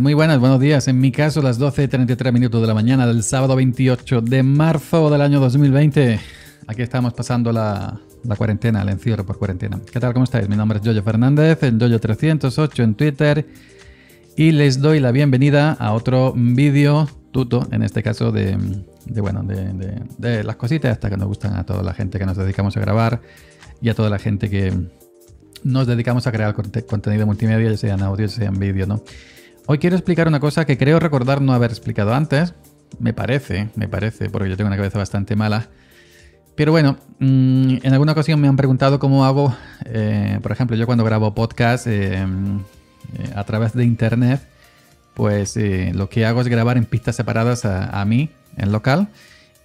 muy buenas, buenos días. En mi caso, las 12.33 minutos de la mañana del sábado 28 de marzo del año 2020. Aquí estamos pasando la, cuarentena, el encierro por cuarentena. ¿Qué tal? ¿Cómo estáis? Mi nombre es Jojo Fernández, en Jojo308 en Twitter. Y les doy la bienvenida a otro vídeo tuto, en este caso de, bueno, de, las cositas hasta que nos gustan a toda la gente que nos dedicamos a grabar y a toda la gente que nos dedicamos a crear contenido multimedia, ya sea en audio, ya sea en vídeo, ¿no? Hoy quiero explicar una cosa que creo recordar no haber explicado antes. Me parece, me parece, porque yo tengo una cabeza bastante mala. Pero bueno, mm, en alguna ocasión me han preguntado cómo hago, eh, por ejemplo, yo cuando grabo podcast eh, eh, a través de internet, pues lo que hago es grabar en pistas separadas a, a, mí, en local,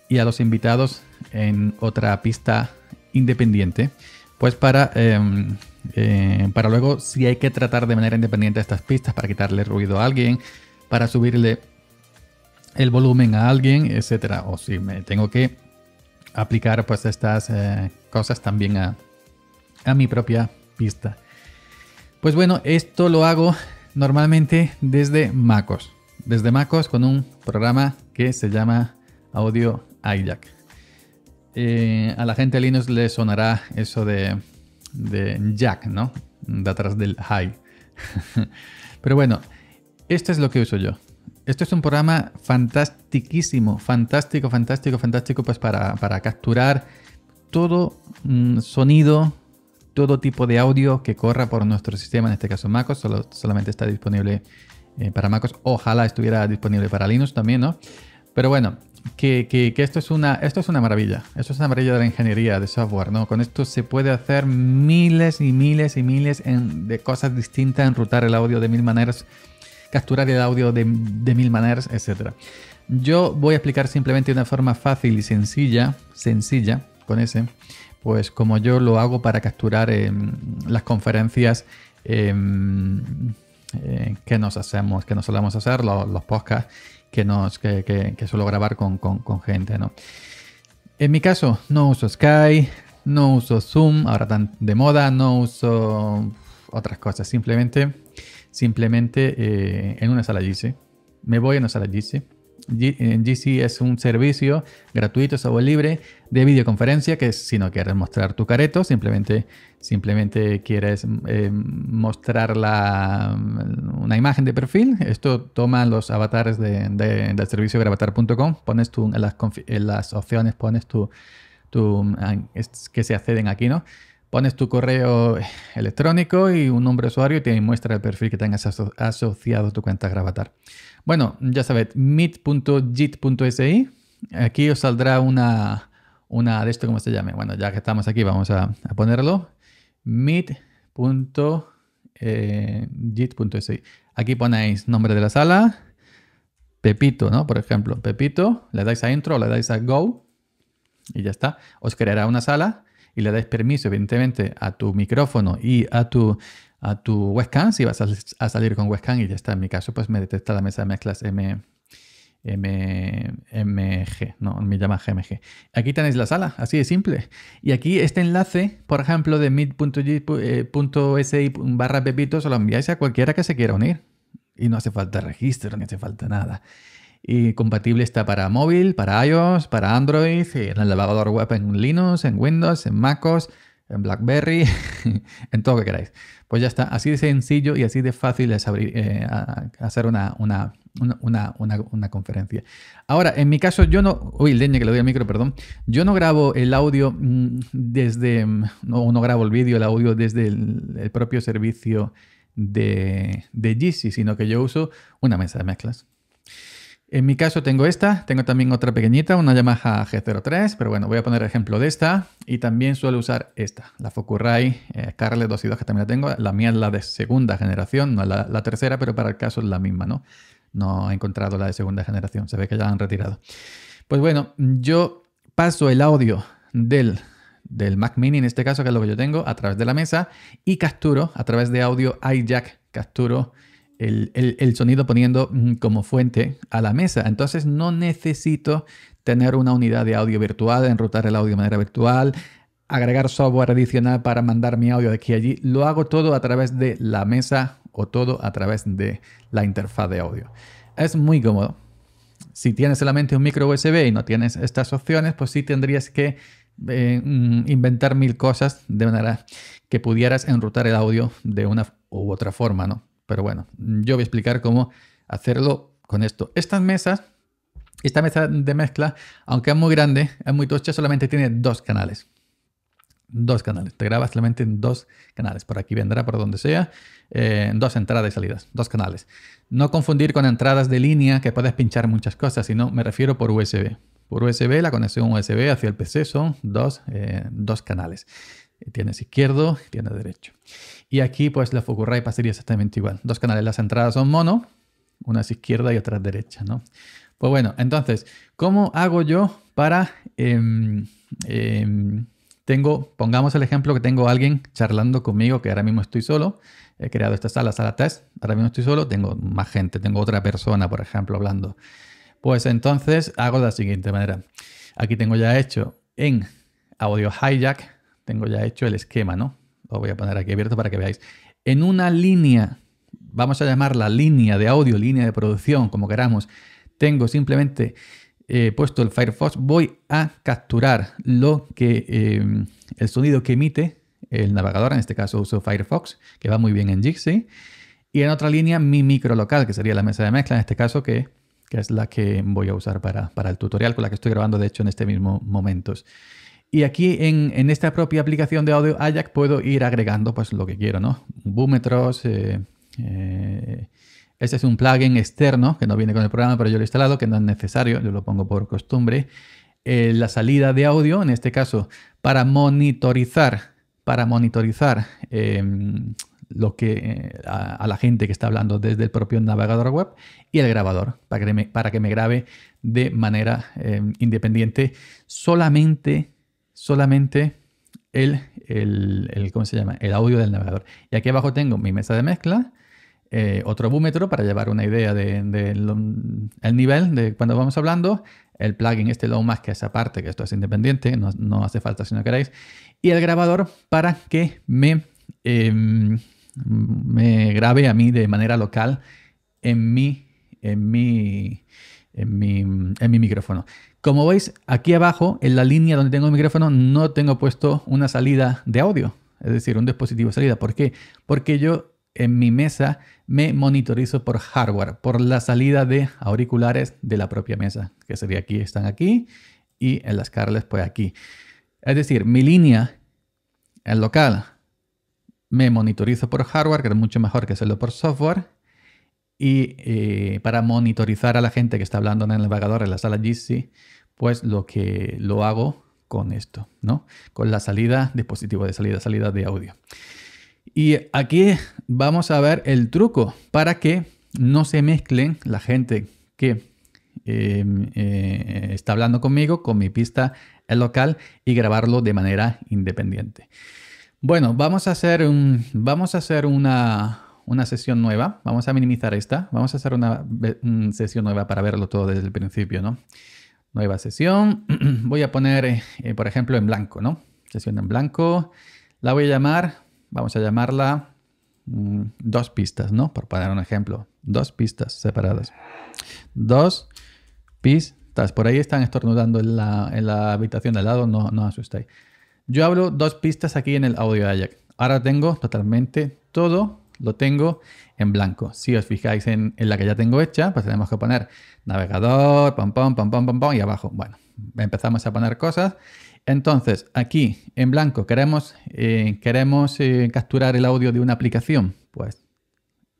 y a los invitados en otra pista independiente, pues para em, eh, para luego, si hay que tratar de manera independiente estas pistas para quitarle ruido a alguien, para subirle el volumen a alguien, etcétera. O si me tengo que aplicar pues estas eh, cosas también a, mi propia pista. Pues bueno, esto lo hago normalmente desde MacOS. Desde MacOS con un programa que se llama Audio iJack. Eh, a la gente de Linux le sonará eso de de Jack, ¿no? De atrás del high. Pero bueno, esto es lo que uso yo. Esto es un programa fantástico, fantástico, fantástico, fantástico, pues para, capturar todo mm, sonido, todo tipo de audio que corra por nuestro sistema, en este caso MacOS, solamente está disponible eh, para MacOS. Ojalá estuviera disponible para Linux también, ¿no? Pero bueno, que, esto, es una, esto es una maravilla. Esto es una maravilla de la ingeniería de software, ¿no? Con esto se puede hacer miles y miles y miles de cosas distintas, enrutar el audio de mil maneras, capturar el audio de, mil maneras, etc. Yo voy a explicar simplemente de una forma fácil y sencilla, sencilla, con ese, pues como yo lo hago para capturar eh, las conferencias eh, eh, que nos hacemos, que nos solemos hacer, los, los podcasts que, nos, que, suelo grabar con, gente, ¿no? En mi caso, no uso Sky no uso Zoom, ahora tan de moda, no uso otras cosas, simplemente, simplemente eh, en una sala GC. Me voy a una sala GC GC es un servicio gratuito, software libre, de videoconferencia, que si no quieres mostrar tu careto, simplemente, simplemente quieres eh, mostrar una imagen de perfil. Esto toma los avatares del servicio gravatar.com, pones las, opciones, pones tu, ah, que se acceden aquí, ¿no? Pones tu correo electrónico y un nombre usuario y te muestra el perfil que tengas asociado a tu cuenta Gravatar. Bueno, ya sabéis, meet.jit.si. Aquí os saldrá una, de esto, ¿cómo se llame? Bueno, ya que estamos aquí, vamos a, ponerlo. Meet.jit.si. Eh, aquí ponéis nombre de la sala, Pepito, ¿no? Por ejemplo, Pepito, le dais a intro, le dais a go y ya está. Os creará una sala y le das permiso, evidentemente, a tu micrófono y a tu, a tu webcam, si vas a, a salir con webcam y ya está. En mi caso, pues me detecta la mesa de mezclas M, M, MG, no, me llama GMG. Aquí tenéis la sala, así de simple. Y aquí este enlace, por ejemplo, de meet.si eh, barra pepito, se lo enviáis a cualquiera que se quiera unir. Y no hace falta registro, ni hace falta nada. Y compatible está para móvil, para iOS, para Android, eh, en el navegador web en Linux, en Windows, en MacOS, en BlackBerry, en todo lo que queráis. Pues ya está, así de sencillo y así de fácil es abrir, eh, hacer una, una, conferencia. Ahora, en mi caso, yo no. Uy, leña que le doy al micro, perdón. Yo no grabo el audio mm, desde. No, grabo el vídeo, el audio desde el, propio servicio de, de sino que yo uso una mesa de mezclas. En mi caso tengo esta, tengo también otra pequeñita, una Yamaha G03, pero bueno, voy a poner ejemplo de esta. Y también suelo usar esta, la Fokurai 2 eh, Carle 2 que también la tengo. La mía es la de segunda generación, no la, la, tercera, pero para el caso es la misma, ¿no? No he encontrado la de segunda generación, se ve que ya la han retirado. Pues bueno, yo paso el audio del, del Mac Mini, en este caso, que es lo que yo tengo, a través de la mesa y capturo a través de audio iJack, capturo el, sonido poniendo mm, como fuente a la mesa. Entonces no necesito tener una unidad de audio virtual, enrutar el audio de manera virtual, agregar software adicional para mandar mi audio de aquí a allí. Lo hago todo a través de la mesa o todo a través de la interfaz de audio. Es muy cómodo. Si tienes solamente un micro USB y no tienes estas opciones, pues sí tendrías que eh, mm, inventar mil cosas de manera que pudieras enrutar el audio de una u otra forma, ¿no? Pero bueno, yo voy a explicar cómo hacerlo con esto. Estas mesas, esta mesa de mezcla, aunque es muy grande, es muy tocha, solamente tiene dos canales. Dos canales. Te grabas solamente en dos canales. Por aquí vendrá, por donde sea. Eh, dos entradas y salidas. Dos canales. No confundir con entradas de línea que puedes pinchar muchas cosas, sino me refiero por USB. Por USB, la conexión USB hacia el PC son dos, eh, dos canales. Tienes izquierdo, tienes derecho. Y aquí pues la Fukurai pasaría exactamente igual. Dos canales, las entradas son mono, una es izquierda y otra es derecha, ¿no? Pues bueno, entonces, ¿cómo hago yo para... Em, em, tengo, pongamos el ejemplo que tengo alguien charlando conmigo, que ahora mismo estoy solo, he creado esta sala, sala test, ahora mismo estoy solo, tengo más gente, tengo otra persona, por ejemplo, hablando. Pues entonces hago de la siguiente manera. Aquí tengo ya hecho en Audio Hijack, tengo ya hecho el esquema, ¿no? lo voy a poner aquí abierto para que veáis, en una línea, vamos a llamarla línea de audio, línea de producción, como queramos, tengo simplemente eh, puesto el Firefox, voy a capturar lo que, eh, el sonido que emite el navegador, en este caso uso Firefox, que va muy bien en Jixi, y en otra línea mi micro local, que sería la mesa de mezcla, en este caso que es la que voy a usar para, para, el tutorial, con la que estoy grabando de hecho en este mismo momento. Y aquí en, esta propia aplicación de audio Ajax puedo ir agregando pues lo que quiero, ¿no? Búmetros. Este es un plugin externo que no viene con el programa, pero yo lo he instalado, que no es necesario, yo lo pongo por costumbre. Eh, la salida de audio, en este caso, para monitorizar, para monitorizar em, lo que a, la gente que está hablando desde el propio navegador web y el grabador para que para que me grabe de manera em, independiente solamente solamente el, ¿cómo se llama? el audio del navegador. Y aquí abajo tengo mi mesa de mezcla, eh, otro búmetro para llevar una idea del de, nivel de cuando vamos hablando, el plugin este Low más que esa parte, que esto es independiente, no, hace falta si no queréis, y el grabador para que me, em, me grabe a mí de manera local en mi, en mi, en mi, en mi micrófono. Como veis, aquí abajo, en la línea donde tengo el micrófono, no tengo puesto una salida de audio, es decir, un dispositivo de salida. ¿Por qué? Porque yo en mi mesa me monitorizo por hardware, por la salida de auriculares de la propia mesa, que sería aquí, están aquí, y en las carles pues aquí. Es decir, mi línea, en local, me monitorizo por hardware, que es mucho mejor que hacerlo por software, y eh, para monitorizar a la gente que está hablando en el navegador en la sala GC, pues lo que lo hago con esto, ¿no? Con la salida, dispositivo de salida, salida de audio. Y aquí vamos a ver el truco para que no se mezclen la gente que em, eh, está hablando conmigo con mi pista local y grabarlo de manera independiente. Bueno, vamos a hacer, un, vamos a hacer una, una sesión nueva. Vamos a minimizar esta. Vamos a hacer una sesión nueva para verlo todo desde el principio, ¿no? Nueva sesión. Voy a poner, eh, eh, por ejemplo, en blanco, ¿no? Sesión en blanco. La voy a llamar, vamos a llamarla mm, dos pistas, ¿no? Por poner un ejemplo. Dos pistas separadas. Dos pistas. Por ahí están estornudando en la, habitación de al lado, no, no asustéis. Yo hablo dos pistas aquí en el audio de Jack. Ahora tengo totalmente todo lo tengo en blanco. Si os fijáis en, la que ya tengo hecha, pues tenemos que poner navegador, pam, pam, pam, pam, pam, y abajo. Bueno, empezamos a poner cosas. Entonces, aquí en blanco queremos, eh, queremos eh, capturar el audio de una aplicación. Pues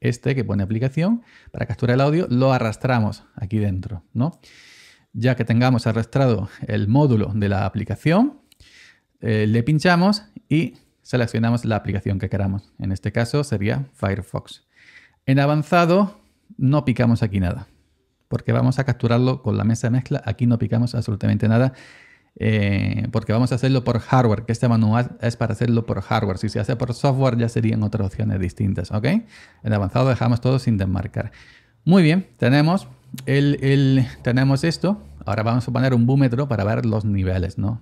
este que pone aplicación, para capturar el audio, lo arrastramos aquí dentro, ¿no? Ya que tengamos arrastrado el módulo de la aplicación, eh, le pinchamos y seleccionamos la aplicación que queramos. En este caso sería Firefox. En avanzado no picamos aquí nada, porque vamos a capturarlo con la mesa de mezcla. Aquí no picamos absolutamente nada, eh, porque vamos a hacerlo por hardware, que este manual es para hacerlo por hardware. Si se hace por software ya serían otras opciones distintas, ¿ok? En avanzado dejamos todo sin desmarcar. Muy bien, tenemos, el, tenemos esto. Ahora vamos a poner un búmetro para ver los niveles, ¿no?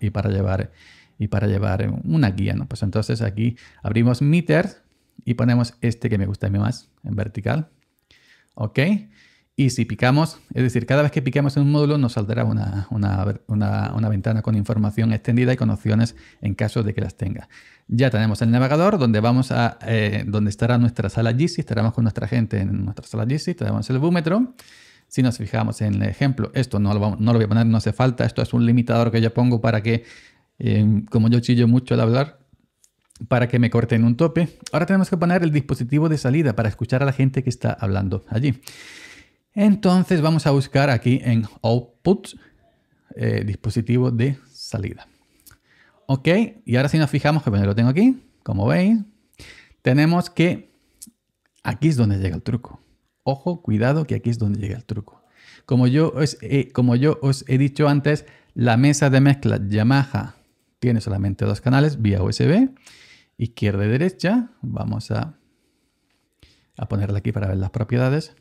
y para llevar y para llevar una guía, ¿no? Pues entonces aquí abrimos meter y ponemos este que me gusta a mí más en vertical. ¿Ok? Y si picamos, es decir, cada vez que piquemos en un módulo nos saldrá una, ventana con información extendida y con opciones en caso de que las tenga. Ya tenemos el navegador donde vamos a eh, donde estará nuestra sala GC, estaremos con nuestra gente en nuestra sala GC, tenemos el búmetro. Si nos fijamos en el ejemplo, esto no no lo voy a poner, no hace falta, esto es un limitador que yo pongo para que Em, como yo chillo mucho al hablar, para que me corten un tope. Ahora tenemos que poner el dispositivo de salida para escuchar a la gente que está hablando allí. Entonces vamos a buscar aquí en Output, eh, dispositivo de salida. Ok, y ahora si nos fijamos, que bueno, lo tengo aquí, como veis, tenemos que aquí es donde llega el truco. Ojo, cuidado que aquí es donde llega el truco. Como yo como yo os he dicho antes, la mesa de mezcla Yamaha tiene solamente dos canales vía USB, izquierda y derecha. Vamos a, a ponerla aquí para ver las propiedades.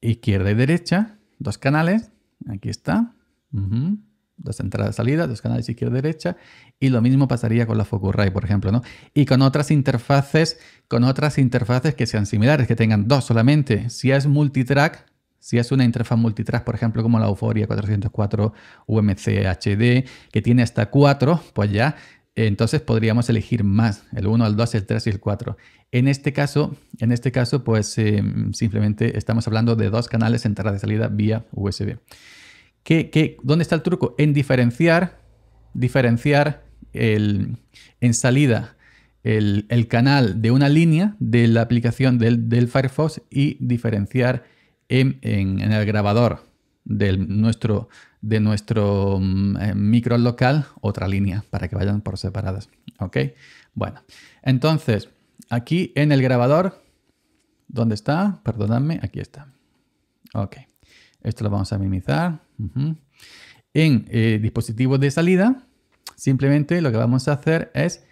Izquierda y derecha, dos canales. Aquí está. Dos entradas, salidas, dos canales izquierda y derecha. Y lo mismo pasaría con la Focusrite, por ejemplo, ¿no? Y con otras interfaces, con otras interfaces que sean similares, que tengan dos solamente. Si es multitrack, si es una interfaz multitrack, por ejemplo, como la Euphoria 404 UMC HD, que tiene hasta 4, pues ya, entonces podríamos elegir más, el 1, el 2, el 3 y el 4. En este caso, en este caso pues eh, simplemente estamos hablando de dos canales entrada y salida vía USB. dónde está el truco? En diferenciar, diferenciar en salida el, canal de una línea de la aplicación del Firefox y diferenciar en, el grabador nuestro, de nuestro mm, eh, micro local otra línea para que vayan por separadas. ¿Ok? Bueno, entonces aquí en el grabador, ¿dónde está? Perdonadme, aquí está. Ok, esto lo vamos a minimizar. En eh, dispositivos de salida, simplemente lo que vamos a hacer es,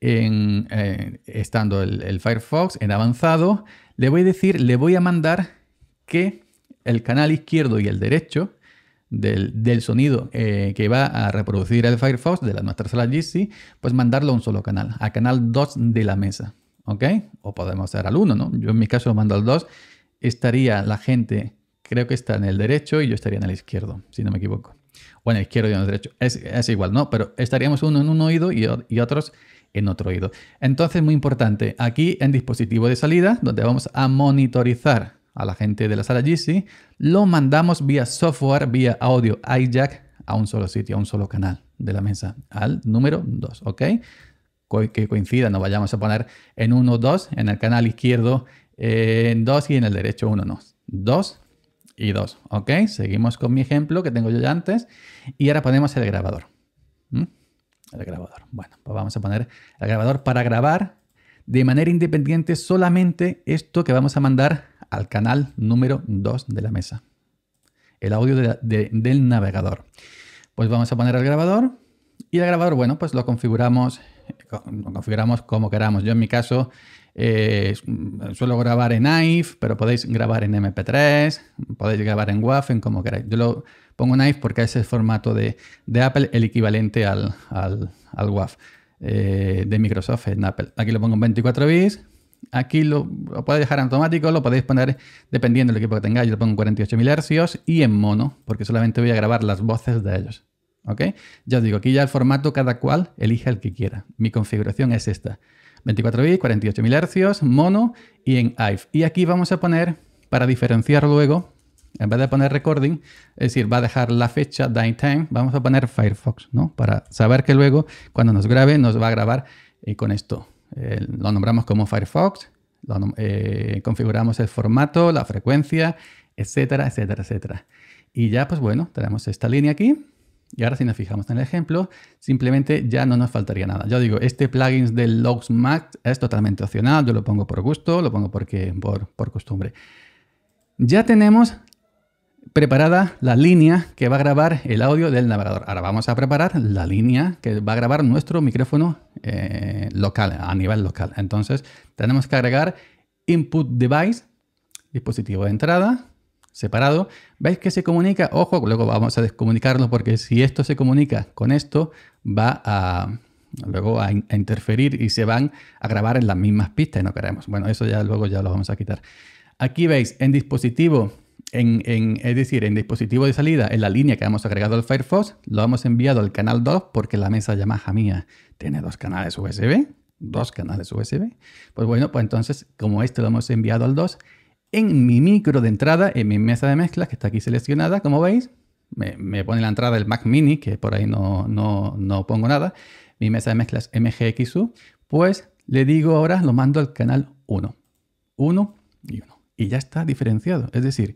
eh, estando el Firefox en avanzado, le voy a decir, le voy a mandar que el canal izquierdo y el derecho del, sonido eh, que va a reproducir el Firefox de la, nuestra sala GC, pues mandarlo a un solo canal, a canal 2 de la mesa. ¿Ok? O podemos hacer al 1, ¿no? Yo en mi caso lo mando al 2. Estaría la gente, creo que está en el derecho y yo estaría en el izquierdo, si no me equivoco. O en el izquierdo y en el derecho. Es, igual, ¿no? Pero estaríamos uno en un oído y, y otros en otro oído. Entonces, muy importante, aquí en dispositivo de salida, donde vamos a monitorizar a la gente de la sala GC, lo mandamos vía software, vía audio iJack a un solo sitio, a un solo canal de la mesa, al número 2, ¿ok? que coincida, nos vayamos a poner en 1, 2, en el canal izquierdo en 2 y en el derecho 1, no. 2 y 2, ¿ok? Seguimos con mi ejemplo que tengo yo ya antes y ahora ponemos el grabador. El grabador. Bueno, pues vamos a poner el grabador para grabar de manera independiente solamente esto que vamos a mandar al canal número 2 de la mesa. El audio del navegador. Pues vamos a poner el grabador. Y el grabador, bueno, pues lo configuramos, lo configuramos como queramos. Yo en mi caso eh, suelo grabar en IF, pero podéis grabar en MP3, podéis grabar en WAF, en como queráis. Yo lo pongo en porque es el formato de, Apple, el equivalente al, al, al WAF eh, de Microsoft en Apple. Aquí lo pongo en 24 bits, Aquí lo, podéis dejar automático, lo podéis poner dependiendo del equipo que tengáis. Yo lo pongo en 48.000 Hz y en mono, porque solamente voy a grabar las voces de ellos. ¿Ok? Ya os digo, aquí ya el formato cada cual elige el que quiera. Mi configuración es esta. 24 bits, 48.000 Hz, mono y en IVE. Y aquí vamos a poner, para diferenciar luego, en vez de poner recording, es decir, va a dejar la fecha, date time, vamos a poner Firefox, ¿no? Para saber que luego, cuando nos grabe, nos va a grabar eh, con esto. Eh, lo nombramos como Firefox, eh, configuramos el formato, la frecuencia, etcétera, etcétera, etcétera. Y ya, pues bueno, tenemos esta línea aquí. Y ahora si nos fijamos en el ejemplo, simplemente ya no nos faltaría nada. Yo digo, este plugin de Logs Max es totalmente opcional, yo lo pongo por gusto, lo pongo porque, por, por costumbre. Ya tenemos preparada la línea que va a grabar el audio del navegador. Ahora vamos a preparar la línea que va a grabar nuestro micrófono eh, local, a nivel local. Entonces tenemos que agregar input device, dispositivo de entrada, separado. ¿Veis que se comunica? Ojo, luego vamos a descomunicarlo porque si esto se comunica con esto, va a luego a, a interferir y se van a grabar en las mismas pistas y no queremos. Bueno, eso ya luego ya lo vamos a quitar. Aquí veis en dispositivo es decir, en dispositivo de salida, en la línea que hemos agregado al Firefox, lo hemos enviado al canal 2 porque la mesa Yamaha mía tiene dos canales USB, dos canales USB. Pues bueno, pues entonces, como este lo hemos enviado al 2, en mi micro de entrada, en mi mesa de mezclas, que está aquí seleccionada, como veis, me, pone la entrada del Mac Mini, que por ahí no, no pongo nada, mi mesa de mezclas MGXU, pues le digo ahora, lo mando al canal 1. 1 y 1. Y ya está diferenciado. Es decir,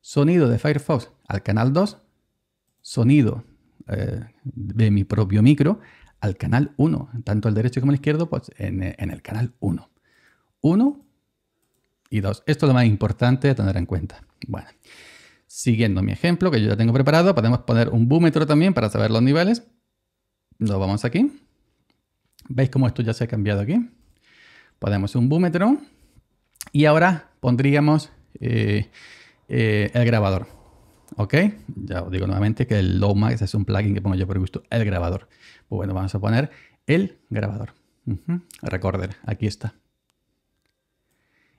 sonido de Firefox al canal 2, sonido eh, de mi propio micro al canal 1, tanto el derecho como el izquierdo, pues en, el canal 1. 1 y 2. Esto es lo más importante a tener en cuenta. Bueno, siguiendo mi ejemplo que yo ya tengo preparado, podemos poner un búmetro también para saber los niveles. Nos vamos aquí. ¿Veis cómo esto ya se ha cambiado aquí? Ponemos un búmetro y ahora pondríamos... Eh, eh, el grabador. ¿Ok? Ya os digo nuevamente que el max es un plugin que pongo yo por gusto, el grabador. Pues bueno, vamos a poner el grabador. Recorder, aquí está.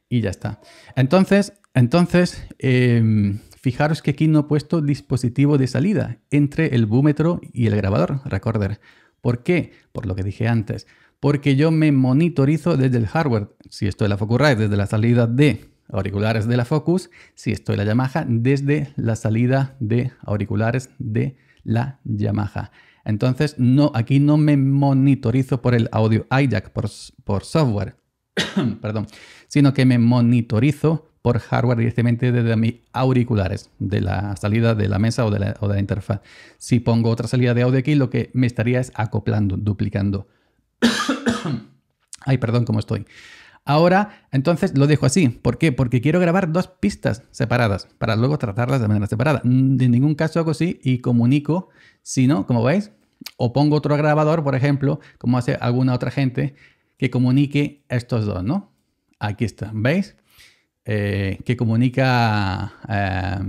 Y ya está. Entonces, entonces em, fijaros que aquí no he puesto dispositivo de salida entre el búmetro y el grabador, recorder. ¿Por qué? Por lo que dije antes. Porque yo me monitorizo desde el hardware. Si esto es la Focusrite, desde la salida de auriculares de la Focus, si estoy la Yamaha, desde la salida de auriculares de la Yamaha. Entonces, no, aquí no me monitorizo por el audio iJack, por, por software, perdón, sino que me monitorizo por hardware directamente desde mis auriculares, de la salida de la mesa o de la, o de la, interfaz. Si pongo otra salida de audio aquí, lo que me estaría es acoplando, duplicando. Ay, perdón, ¿cómo estoy? Ahora, entonces lo dejo así. ¿Por qué? Porque quiero grabar dos pistas separadas para luego tratarlas de manera separada. Mm, en ningún caso hago así y comunico, sino, como veis, o pongo otro grabador, por ejemplo, como hace alguna otra gente, que comunique estos dos, ¿no? Aquí está, ¿veis? Eh, que comunica eh,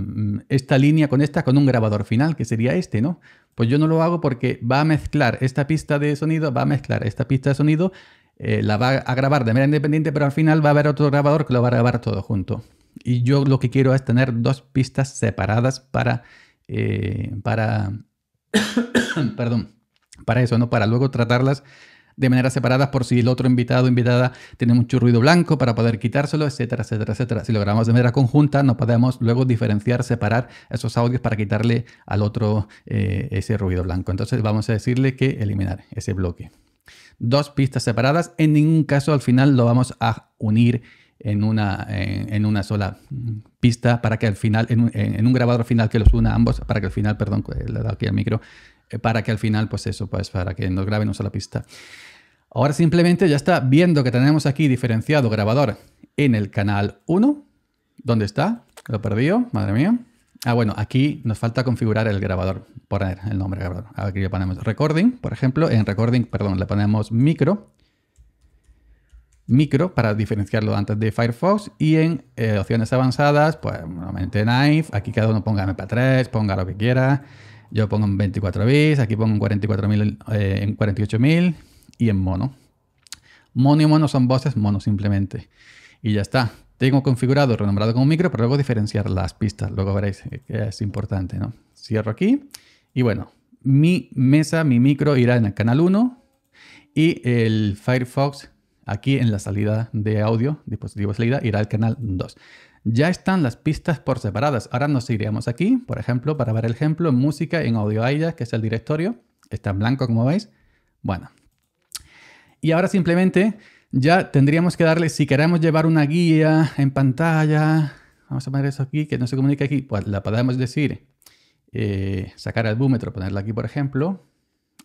esta línea con esta con un grabador final, que sería este, ¿no? Pues yo no lo hago porque va a mezclar esta pista de sonido, va a mezclar esta pista de sonido eh, la va a grabar de manera independiente, pero al final va a haber otro grabador que lo va a grabar todo junto. Y yo lo que quiero es tener dos pistas separadas para, eh, para, perdón, para eso, ¿no? Para luego tratarlas de manera separada por si el otro invitado o invitada tiene mucho ruido blanco para poder quitárselo, etcétera, etcétera, etcétera. Si lo grabamos de manera conjunta, no podemos luego diferenciar, separar esos audios para quitarle al otro eh, ese ruido blanco. Entonces vamos a decirle que eliminar ese bloque. Dos pistas separadas, en ningún caso al final lo vamos a unir en una, en, una sola mm, pista para que al final, en un, grabador final que los una ambos, para que al final, perdón, le he aquí al micro, eh, para que al final, pues eso, pues para que nos graben una sola pista. Ahora simplemente ya está viendo que tenemos aquí diferenciado grabador en el canal 1. ¿Dónde está? Lo perdido madre mía. Ah, bueno, aquí nos falta configurar el grabador, poner el nombre grabador. Aquí le ponemos recording, por ejemplo. En recording, perdón, le ponemos micro. Micro para diferenciarlo antes de Firefox. Y en eh, opciones avanzadas, pues normalmente knife. Aquí cada uno ponga MP3, ponga lo que quiera. Yo pongo en 24 bits, aquí pongo en 44.000, eh, en 48.000 y en mono. Mono y mono son voces, mono simplemente. Y ya está. Tengo configurado, renombrado como micro, pero luego diferenciar las pistas. Luego veréis que es importante, ¿no? Cierro aquí y bueno, mi mesa, mi micro irá en el canal 1 y el Firefox aquí en la salida de audio, dispositivo de salida, irá al canal 2. Ya están las pistas por separadas. Ahora nos iríamos aquí, por ejemplo, para ver el ejemplo en música en Audio ellas, que es el directorio. Está en blanco, como veis. Bueno. Y ahora simplemente ya tendríamos que darle, si queremos llevar una guía en pantalla, vamos a poner eso aquí, que no se comunica aquí, pues la podemos decir, eh, sacar el búmetro, ponerla aquí por ejemplo,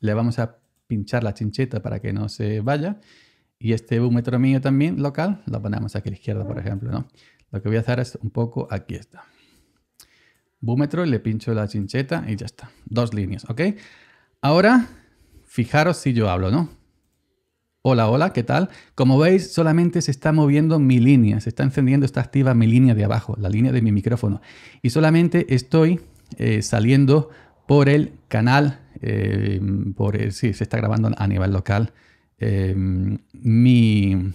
le vamos a pinchar la chincheta para que no se vaya, y este búmetro mío también local, lo ponemos aquí a la izquierda por ejemplo, ¿no? Lo que voy a hacer es un poco, aquí está. Búmetro, le pincho la chincheta y ya está. Dos líneas, ¿ok? Ahora, fijaros si yo hablo, ¿no? Hola, hola, ¿qué tal? Como veis, solamente se está moviendo mi línea, se está encendiendo, está activa mi línea de abajo, la línea de mi micrófono. Y solamente estoy eh, saliendo por el canal, eh, por el, sí, se está grabando a nivel local eh, mi,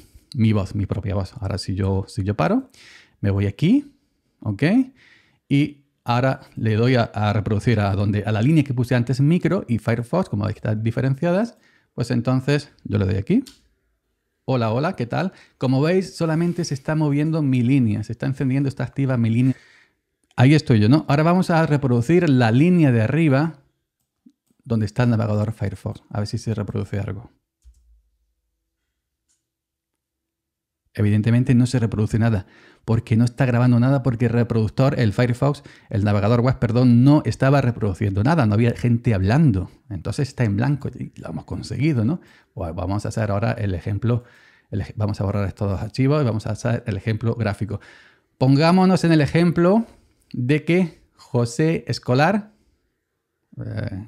voz, mi propia voz. Ahora si yo, si yo paro, me voy aquí, ¿ok? Y ahora le doy a, reproducir a, donde, a la línea que puse antes micro y Firefox, como veis están diferenciadas. Pues entonces yo le doy aquí. Hola, hola, ¿qué tal? Como veis, solamente se está moviendo mi línea, se está encendiendo, está activa mi línea. Ahí estoy yo, ¿no? Ahora vamos a reproducir la línea de arriba donde está el navegador Firefox. A ver si se reproduce algo. Evidentemente no se reproduce nada porque no está grabando nada, porque el reproductor, el Firefox, el navegador web, perdón, no estaba reproduciendo nada, no había gente hablando. Entonces está en blanco y lo hemos conseguido, ¿no? vamos a hacer ahora el ejemplo, vamos a borrar estos dos archivos y vamos a hacer el ejemplo gráfico. Pongámonos en el ejemplo de que José Escolar compañero eh,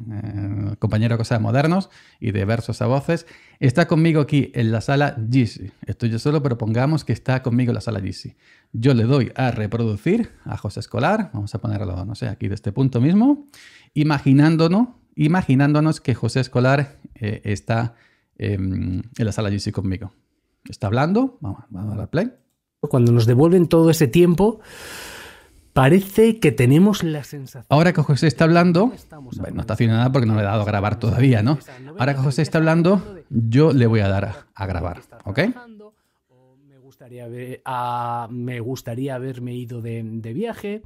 eh, compañero Cosas Modernos y de Versos a Voces, está conmigo aquí en la sala GC. Estoy yo solo, pero pongamos que está conmigo en la sala GC. Yo le doy a reproducir a José Escolar, vamos a ponerlo, no sé, aquí de este punto mismo, imaginándonos, imaginándonos que José Escolar eh, está em, en la sala GC conmigo. Está hablando, vamos a dar play. Cuando nos devuelven todo ese tiempo, Parece que tenemos la sensación. Ahora que José está hablando, bueno, no está haciendo nada porque no le he dado a grabar todavía, ¿no? Ahora que José está hablando, yo le voy a dar a, grabar, ¿ok? Me gustaría, haberme ido de, viaje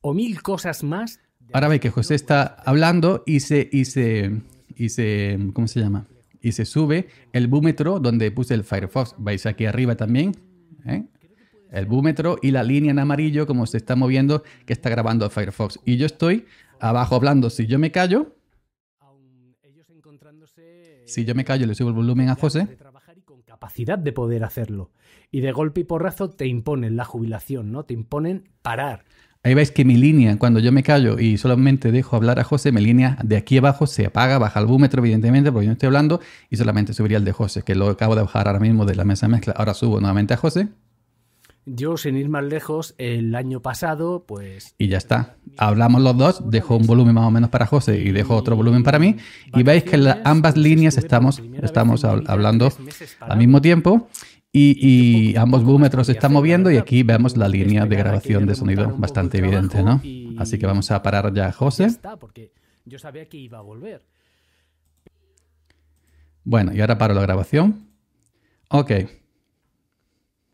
o mil cosas más. Ahora veis que José está hablando y se, y y ¿cómo se llama? Y se sube el búmetro donde puse el Firefox. Vais aquí arriba también, ¿eh? el búmetro y la línea en amarillo como se está moviendo que está grabando Firefox. Y yo estoy abajo hablando. Si yo me callo, si yo me callo le subo el volumen a José. y con capacidad de poder hacerlo. Y de golpe y porrazo te imponen la jubilación, ¿no? Te imponen parar. Ahí veis que mi línea, cuando yo me callo y solamente dejo hablar a José, mi línea de aquí abajo se apaga, baja el búmetro, evidentemente, porque yo no estoy hablando, y solamente subiría el de José, que lo acabo de bajar ahora mismo de la mesa mezcla. Ahora subo nuevamente a José. Yo, sin ir más lejos, el año pasado, pues... Y ya está. Hablamos los dos, dejo un volumen más o menos para José y dejo otro volumen para mí. Y veis que ambas líneas estamos, estamos hablando al mismo tiempo. Y, ambos búmetros se están moviendo y aquí vemos la línea de grabación de sonido bastante evidente, ¿no? Así que vamos a parar ya, José. a volver. Bueno, y ahora paro la grabación. Ok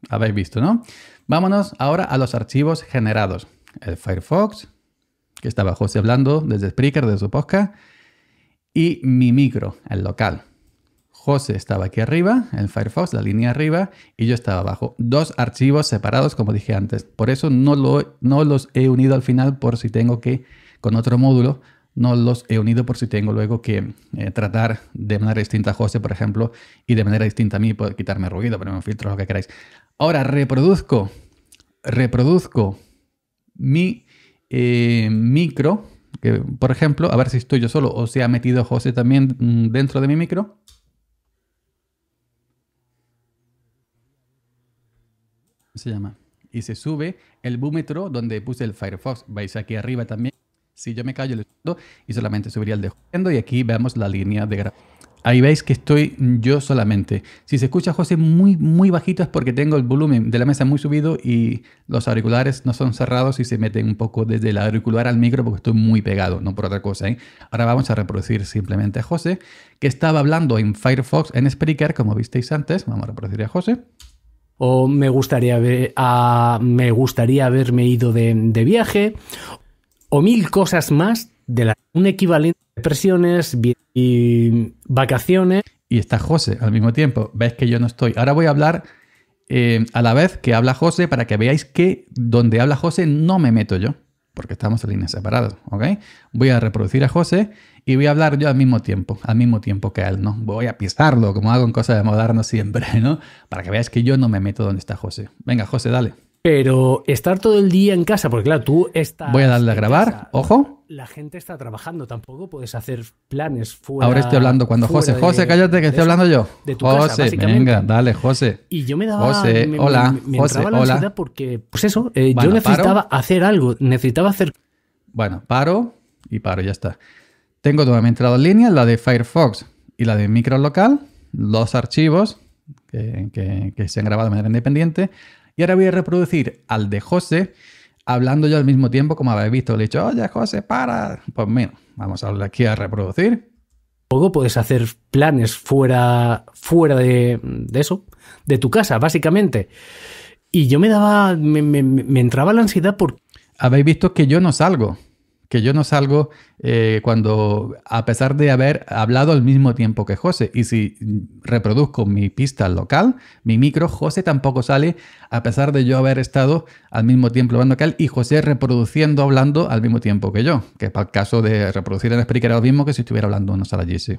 habéis visto, ¿no? Vámonos ahora a los archivos generados. El Firefox, que estaba José hablando desde Spreaker, de su podcast, y mi micro, el local. José estaba aquí arriba, el Firefox, la línea arriba, y yo estaba abajo. Dos archivos separados, como dije antes. Por eso no, lo, no los he unido al final por si tengo que, con otro módulo, no los he unido por si tengo luego que eh, tratar de manera distinta a José, por ejemplo, y de manera distinta a mí, por quitarme ruido, ponerme filtro lo que queráis. Ahora reproduzco, reproduzco mi eh, micro, que por ejemplo, a ver si estoy yo solo o se ha metido José también mm, dentro de mi micro. Se llama. Y se sube el búmetro donde puse el Firefox. Veis aquí arriba también. Si yo me callo, le y solamente subiría el de y aquí vemos la línea de grabación. Ahí veis que estoy yo solamente. Si se escucha José muy, muy bajito es porque tengo el volumen de la mesa muy subido y los auriculares no son cerrados y se meten un poco desde el auricular al micro porque estoy muy pegado, no por otra cosa. ¿eh? Ahora vamos a reproducir simplemente a José, que estaba hablando en Firefox, en Spreaker, como visteis antes. Vamos a reproducir a José. O me gustaría, ver, me gustaría haberme ido de, de viaje. O mil cosas más de la un equivalente de presiones y vacaciones. Y está José al mismo tiempo. Ves que yo no estoy. Ahora voy a hablar eh, a la vez que habla José para que veáis que donde habla José no me meto yo, porque estamos en líneas separadas, ¿ok? Voy a reproducir a José y voy a hablar yo al mismo tiempo, al mismo tiempo que él, ¿no? Voy a pisarlo, como hago en cosas de moderno siempre, ¿no? Para que veáis que yo no me meto donde está José. Venga, José, dale. Pero estar todo el día en casa, porque claro, tú estás. Voy a darle a grabar, ojo. La gente está trabajando, tampoco puedes hacer planes fuera. Ahora estoy hablando cuando José, José, cállate que estoy hablando yo. De tu José, venga, dale, José. Y yo me daba. José, hola, me, José, la hola. porque, pues eso, eh, yo necesitaba hacer algo, necesitaba hacer. Bueno, paro y paro, ya está. Tengo mi las en línea, la de Firefox y la de Microlocal, los archivos que se han grabado de manera independiente y ahora voy a reproducir al de José hablando yo al mismo tiempo, como habéis visto. Le he dicho, oye, José, para. Pues mira, vamos a hablar aquí a reproducir. Luego puedes hacer planes fuera, fuera de, eso, de tu casa, básicamente. Y yo me daba, me entraba la ansiedad por... Habéis visto que yo no salgo que yo no salgo eh, cuando, a pesar de haber hablado al mismo tiempo que José, y si reproduzco mi pista local, mi micro, José tampoco sale, a pesar de yo haber estado al mismo tiempo hablando que él y José reproduciendo, hablando al mismo tiempo que yo, que para el caso de reproducir en Spreaker era lo mismo que si estuviera hablando en una sala GC.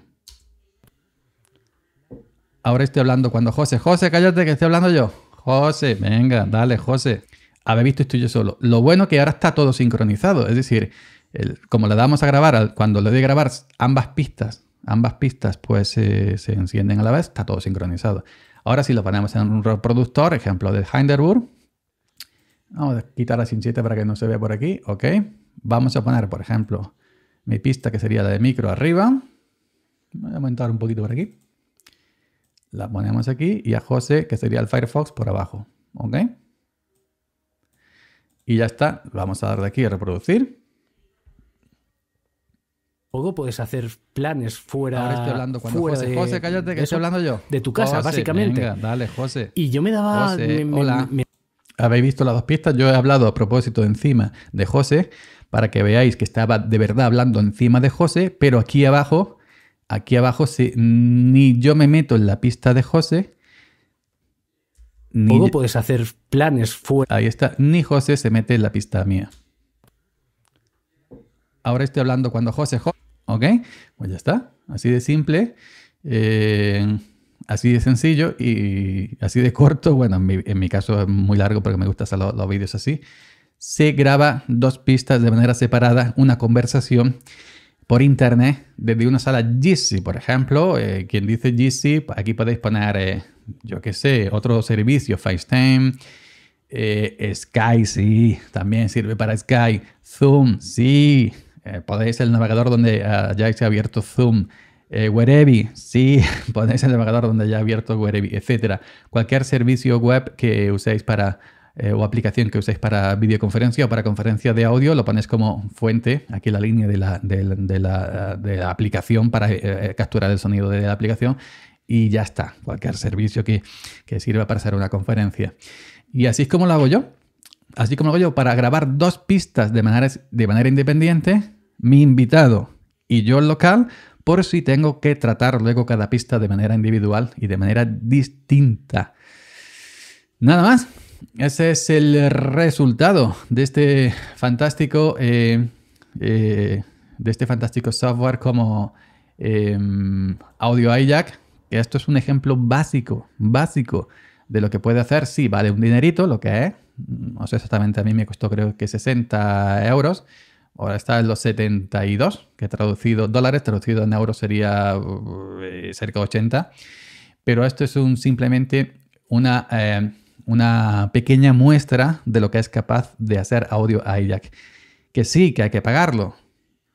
Ahora estoy hablando cuando José, José, cállate que estoy hablando yo. José, venga, dale, José. Habéis visto esto yo solo. Lo bueno que ahora está todo sincronizado, es decir, como la damos a grabar, cuando le doy a grabar ambas pistas, ambas pistas pues eh, se encienden a la vez, está todo sincronizado. Ahora si lo ponemos en un reproductor, ejemplo de Hinderburg, vamos a quitar la sin para que no se vea por aquí, ok. Vamos a poner, por ejemplo, mi pista que sería la de micro arriba. Voy a aumentar un poquito por aquí. La ponemos aquí y a José, que sería el Firefox, por abajo. ¿Ok? Y ya está. Vamos a dar de aquí a reproducir luego puedes hacer planes fuera. Ahora estoy hablando cuando José, cállate que estoy hablando yo. De tu casa, básicamente. dale, José. Y yo me daba. Habéis visto las dos pistas. Yo he hablado a propósito encima de José para que veáis que estaba de verdad hablando encima de José, pero aquí abajo, aquí abajo, ni yo me meto en la pista de José. luego puedes hacer planes fuera. Ahí está. Ni José se mete en la pista mía. Ahora estoy hablando cuando José ¿Ok? Pues ya está. Así de simple, eh, así de sencillo y así de corto. Bueno, en mi, caso es muy largo porque me gustan los, los vídeos así. Se graba dos pistas de manera separada, una conversación por internet desde una sala Jitsi, por ejemplo. Eh, quien dice Jitsi, aquí podéis poner, eh, yo qué sé, otro servicio, FaceTime, Sky, sí, también sirve para Sky, Zoom, sí, eh, podéis el navegador donde ah, hayáis abierto Zoom, eh, sí, podéis el navegador donde ya abierto Werevi, etc. Cualquier servicio web que uséis para eh, o aplicación que uséis para videoconferencia o para conferencia de audio, lo pones como fuente, aquí la línea de la, aplicación para eh, capturar el sonido de la aplicación y ya está, cualquier servicio que, sirva para hacer una conferencia. Y así es como lo hago yo. Así como lo hago yo, para grabar dos pistas de manera, de manera independiente, mi invitado y yo el local, por si tengo que tratar luego cada pista de manera individual y de manera distinta. Nada más, ese es el resultado de este fantástico, eh, eh, de este fantástico software como eh, Audio iJack. Esto es un ejemplo básico, básico de lo que puede hacer. Si vale un dinerito, lo que es. No sé exactamente, a mí me costó creo que 60 euros Ahora está en los 72, que traducido, dólares traducido en euros sería eh, cerca de 80. Pero esto es simplemente eh, una, pequeña muestra de lo que es capaz de hacer Audio iJack. Que sí, que hay que pagarlo,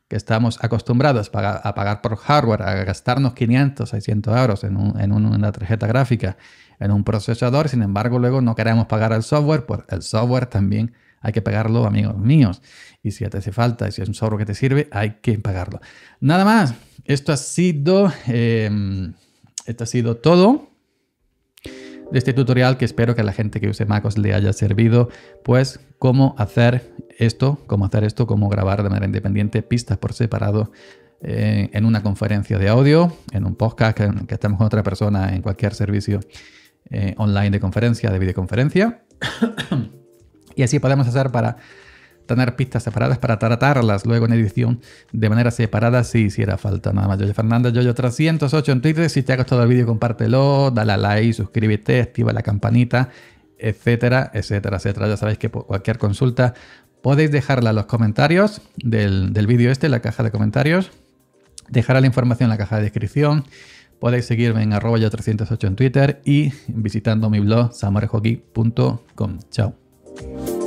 que estamos acostumbrados a pagar por hardware, a gastarnos 500, 600 euros en, en, una tarjeta gráfica, en un procesador, sin embargo luego no queremos pagar el software, por el software también hay que pagarlo, amigos míos. Y si te hace falta, si es un sobro que te sirve, hay que pagarlo. Nada más. Esto ha sido, em, esto ha sido todo de este tutorial que espero que a la gente que use MacOS le haya servido, pues cómo hacer esto, cómo hacer esto, cómo grabar de manera independiente pistas por separado eh, en una conferencia de audio, en un podcast que, que estamos con otra persona en cualquier servicio eh, online de conferencia, de videoconferencia y así podemos hacer para tener pistas separadas para tratarlas luego en edición de manera separada si hiciera falta. Nada más, yo Fernanda, yo 308 en Twitter. Si te ha gustado el vídeo, compártelo, dale a like, suscríbete, activa la campanita, etcétera, etcétera, etcétera. Ya sabéis que por cualquier consulta podéis dejarla en los comentarios del, vídeo este, en la caja de comentarios. Dejará la información en la caja de descripción. Podéis seguirme en arroba yo308 en Twitter y visitando mi blog samorejoki.com. Chao. you.